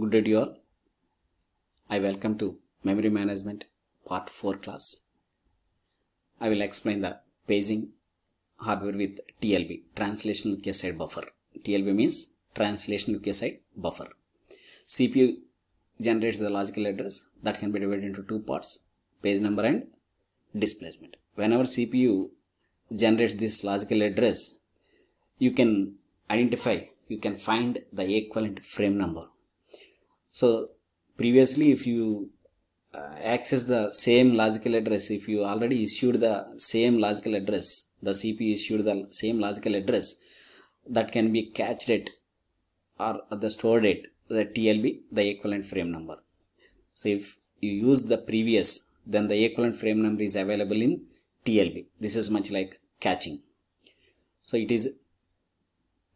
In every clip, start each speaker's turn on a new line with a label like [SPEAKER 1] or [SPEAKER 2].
[SPEAKER 1] Good day to you all. I welcome to Memory Management Part 4 class. I will explain the paging hardware with TLB, Translational Look Buffer. TLB means Translational Look Buffer. CPU generates the logical address that can be divided into two parts, page number and displacement. Whenever CPU generates this logical address, you can identify, you can find the equivalent frame number so previously if you uh, access the same logical address, if you already issued the same logical address, the CPU issued the same logical address that can be catched at or the stored at the TLB, the equivalent frame number. So if you use the previous, then the equivalent frame number is available in TLB. This is much like catching. So it is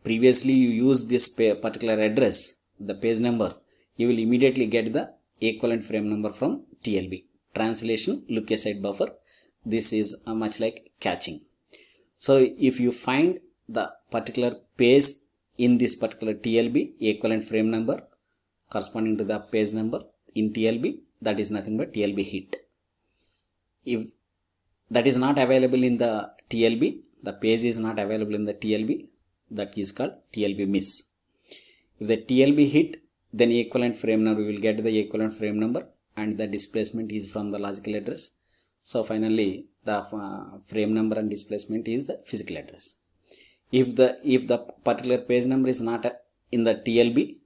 [SPEAKER 1] previously you use this particular address, the page number you will immediately get the equivalent frame number from TLB. Translation look aside buffer. This is uh, much like catching. So if you find the particular page in this particular TLB equivalent frame number corresponding to the page number in TLB that is nothing but TLB hit. If that is not available in the TLB the page is not available in the TLB that is called TLB miss. If the TLB hit then equivalent frame number we will get the equivalent frame number and the displacement is from the logical address so finally the uh, frame number and displacement is the physical address if the if the particular page number is not uh, in the TLB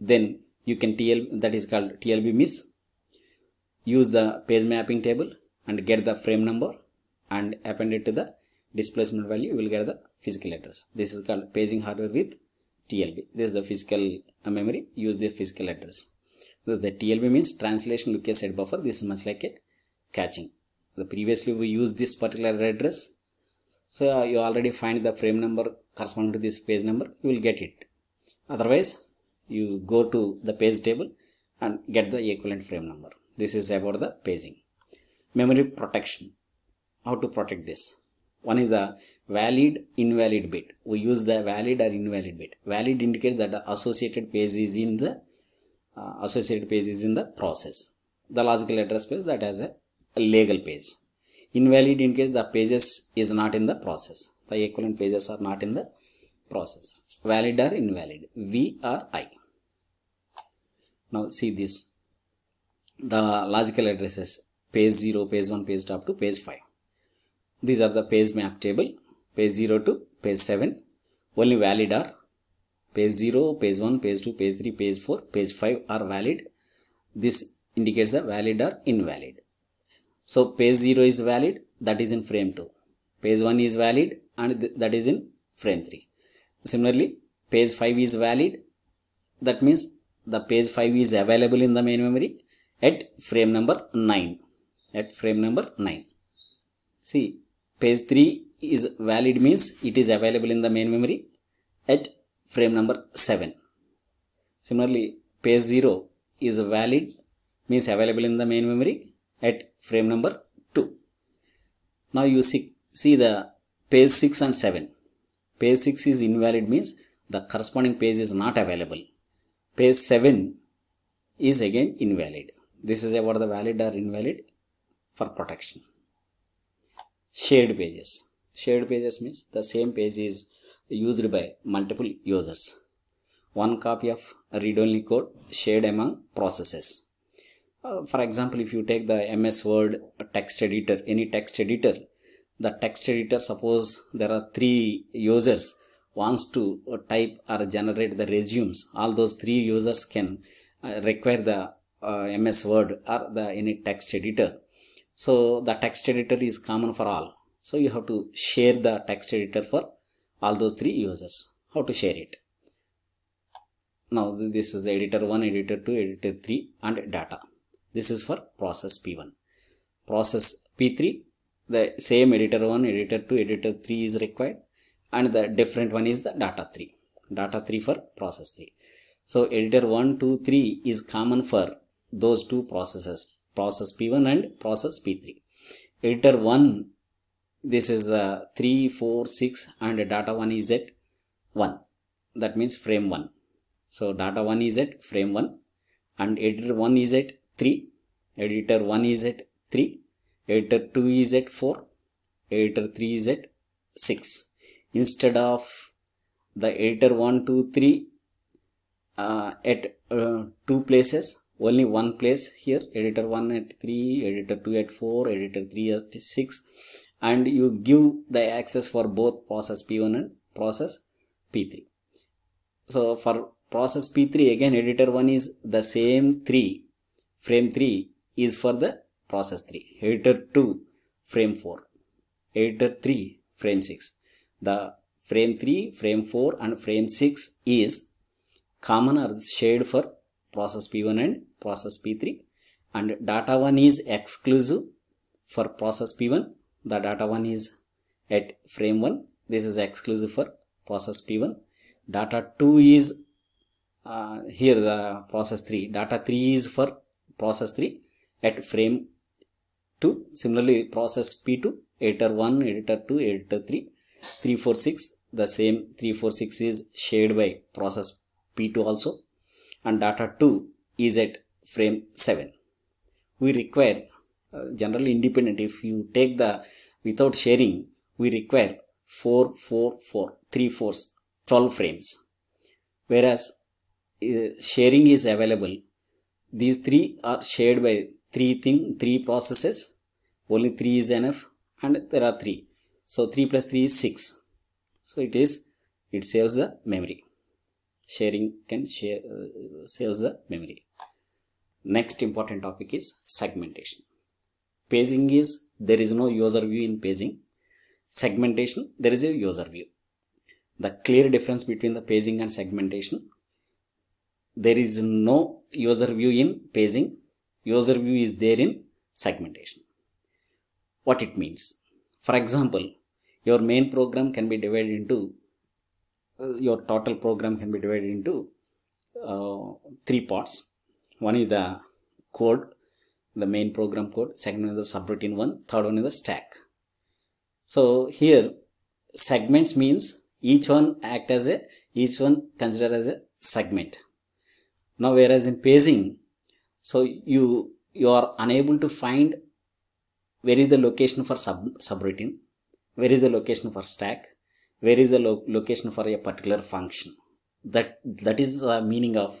[SPEAKER 1] then you can TL that is called TLB miss use the page mapping table and get the frame number and append it to the displacement value you will get the physical address this is called paging hardware with TLB. This is the physical uh, memory, use the physical address. So the TLB means translation look ahead buffer. This is much like a caching. The previously we used this particular address. So uh, you already find the frame number corresponding to this page number, you will get it. Otherwise, you go to the page table and get the equivalent frame number. This is about the paging. Memory protection. How to protect this? One is the valid invalid bit we use the valid or invalid bit valid indicates that the associated page is in the uh, associated page is in the process the logical address page that has a legal page invalid indicates the pages is not in the process the equivalent pages are not in the process valid or invalid v or i now see this the logical addresses page 0 page 1 page up to page 5 these are the page map table page 0 to page 7 only valid are page 0 page 1 page 2 page 3 page 4 page 5 are valid this indicates the valid or invalid so page 0 is valid that is in frame 2 page 1 is valid and th that is in frame 3 similarly page 5 is valid that means the page 5 is available in the main memory at frame number 9 at frame number 9 see page 3 is valid means it is available in the main memory at frame number 7. Similarly, page 0 is valid means available in the main memory at frame number 2. Now you see, see the page 6 and 7. Page 6 is invalid means the corresponding page is not available. Page 7 is again invalid. This is about the valid or invalid for protection. Shared pages shared pages means the same page is used by multiple users one copy of read-only code shared among processes uh, for example if you take the ms word text editor any text editor the text editor suppose there are three users wants to uh, type or generate the resumes all those three users can uh, require the uh, ms word or the any text editor so the text editor is common for all so you have to share the text editor for all those three users how to share it now this is the editor 1 editor 2 editor 3 and data this is for process p1 process p3 the same editor 1 editor 2 editor 3 is required and the different one is the data 3 data 3 for process 3 so editor 1 2 3 is common for those two processes process p1 and process p3 editor 1 this is the 3 4 6 and data 1 is at 1 that means frame 1 so data 1 is at frame 1 and editor 1 is at 3 editor 1 is at 3 editor 2 is at 4 editor 3 is at 6 instead of the editor 1 2 3 uh, at uh, two places only one place here editor 1 at 3 editor 2 at 4 editor 3 at 6 and you give the access for both process P1 and process P3. So for process P3 again editor 1 is the same 3 frame 3 is for the process 3 editor 2 frame 4 editor 3 frame 6 the frame 3 frame 4 and frame 6 is common or shared for process P1 and process P3 and data 1 is exclusive for process P1 the data one is at frame one this is exclusive for process p1 data 2 is uh, here the process 3 data 3 is for process 3 at frame 2 similarly process p2 editor 1 editor 2 editor 3 3 4 6 the same 3 4 6 is shared by process p2 also and data 2 is at frame 7 we require uh, generally independent if you take the without sharing we require 4 4 4 3 4 12 frames whereas uh, sharing is available these three are shared by three thing three processes only 3 is enough and there are 3 so 3 plus 3 is 6 so it is it saves the memory sharing can share uh, saves the memory next important topic is segmentation paging is there is no user view in paging. Segmentation, there is a user view. The clear difference between the paging and segmentation. There is no user view in paging. User view is there in segmentation. What it means. For example, your main program can be divided into, uh, your total program can be divided into uh, three parts. One is the code the main program code second one is the subroutine one third one is the stack so here segments means each one act as a each one considered as a segment now whereas in paging so you you are unable to find where is the location for sub subroutine where is the location for stack where is the lo location for a particular function that that is the meaning of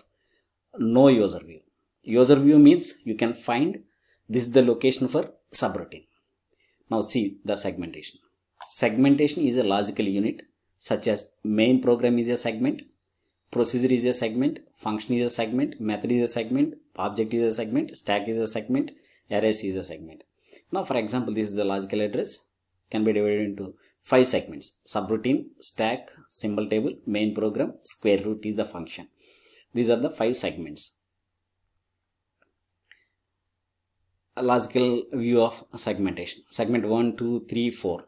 [SPEAKER 1] no user view User view means you can find this is the location for subroutine. Now see the segmentation. Segmentation is a logical unit such as main program is a segment, procedure is a segment, function is a segment, method is a segment, object is a segment, stack is a segment, array is a segment. Now for example this is the logical address can be divided into five segments subroutine, stack, symbol table, main program, square root is the function. These are the five segments logical view of segmentation. Segment 1, 2, 3, 4.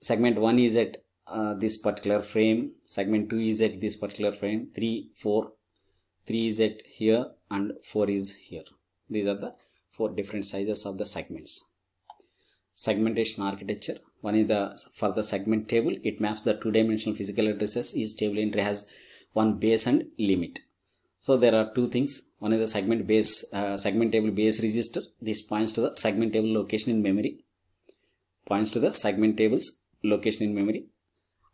[SPEAKER 1] Segment 1 is at uh, this particular frame. Segment 2 is at this particular frame. 3, 4. 3 is at here and 4 is here. These are the four different sizes of the segments. Segmentation architecture. One is the for the segment table. It maps the two-dimensional physical addresses. Each table entry has one base and limit so there are two things. One is the segment base, uh, segment table base register. This points to the segment table location in memory. Points to the segment table's location in memory.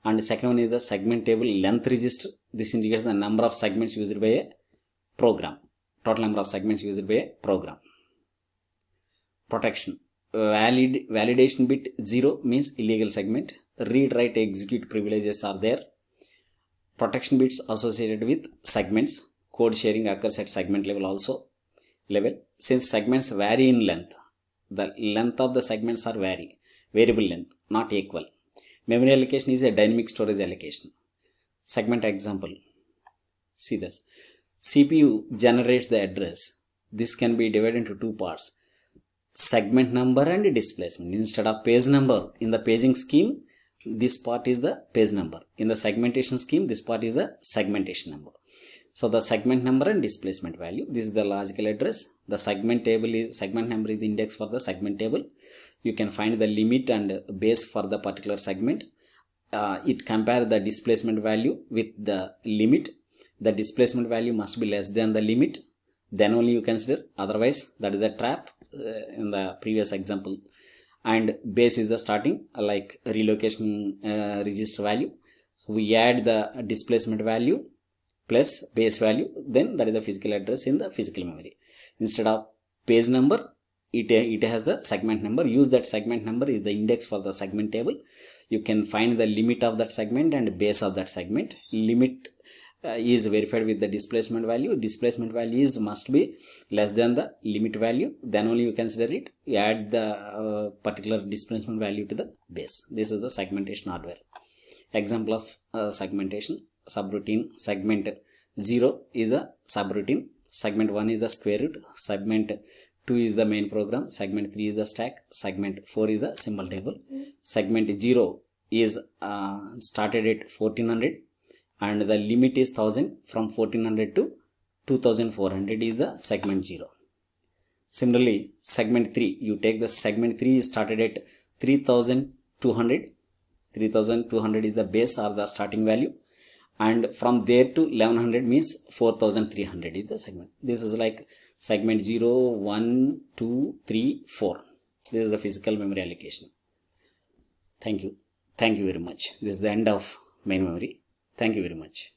[SPEAKER 1] And the second one is the segment table length register. This indicates the number of segments used by a program. Total number of segments used by a program. Protection. Uh, valid validation bit 0 means illegal segment. Read, write, execute privileges are there. Protection bits associated with segments code sharing occurs at segment level also level since segments vary in length the length of the segments are vary variable length not equal memory allocation is a dynamic storage allocation segment example see this cpu generates the address this can be divided into two parts segment number and displacement instead of page number in the paging scheme this part is the page number in the segmentation scheme this part is the segmentation number so the segment number and displacement value. This is the logical address. The segment table is segment number is the index for the segment table. You can find the limit and base for the particular segment. Uh, it compare the displacement value with the limit. The displacement value must be less than the limit. Then only you consider. Otherwise, that is a trap uh, in the previous example. And base is the starting like relocation uh, register value. So we add the displacement value plus base value then that is the physical address in the physical memory instead of page number it, it has the segment number use that segment number is the index for the segment table you can find the limit of that segment and base of that segment limit uh, is verified with the displacement value displacement value is must be less than the limit value then only you consider it you add the uh, particular displacement value to the base this is the segmentation hardware example of uh, segmentation subroutine segment 0 is the subroutine segment 1 is the square root segment 2 is the main program segment 3 is the stack segment 4 is the symbol table segment 0 is uh, started at 1400 and the limit is 1000 from 1400 to 2400 is the segment 0 similarly segment 3 you take the segment 3 is started at 3200 3200 is the base or the starting value and from there to 1100 means 4300 is the segment this is like segment 0 1 2 3 4 this is the physical memory allocation thank you thank you very much this is the end of main memory thank you very much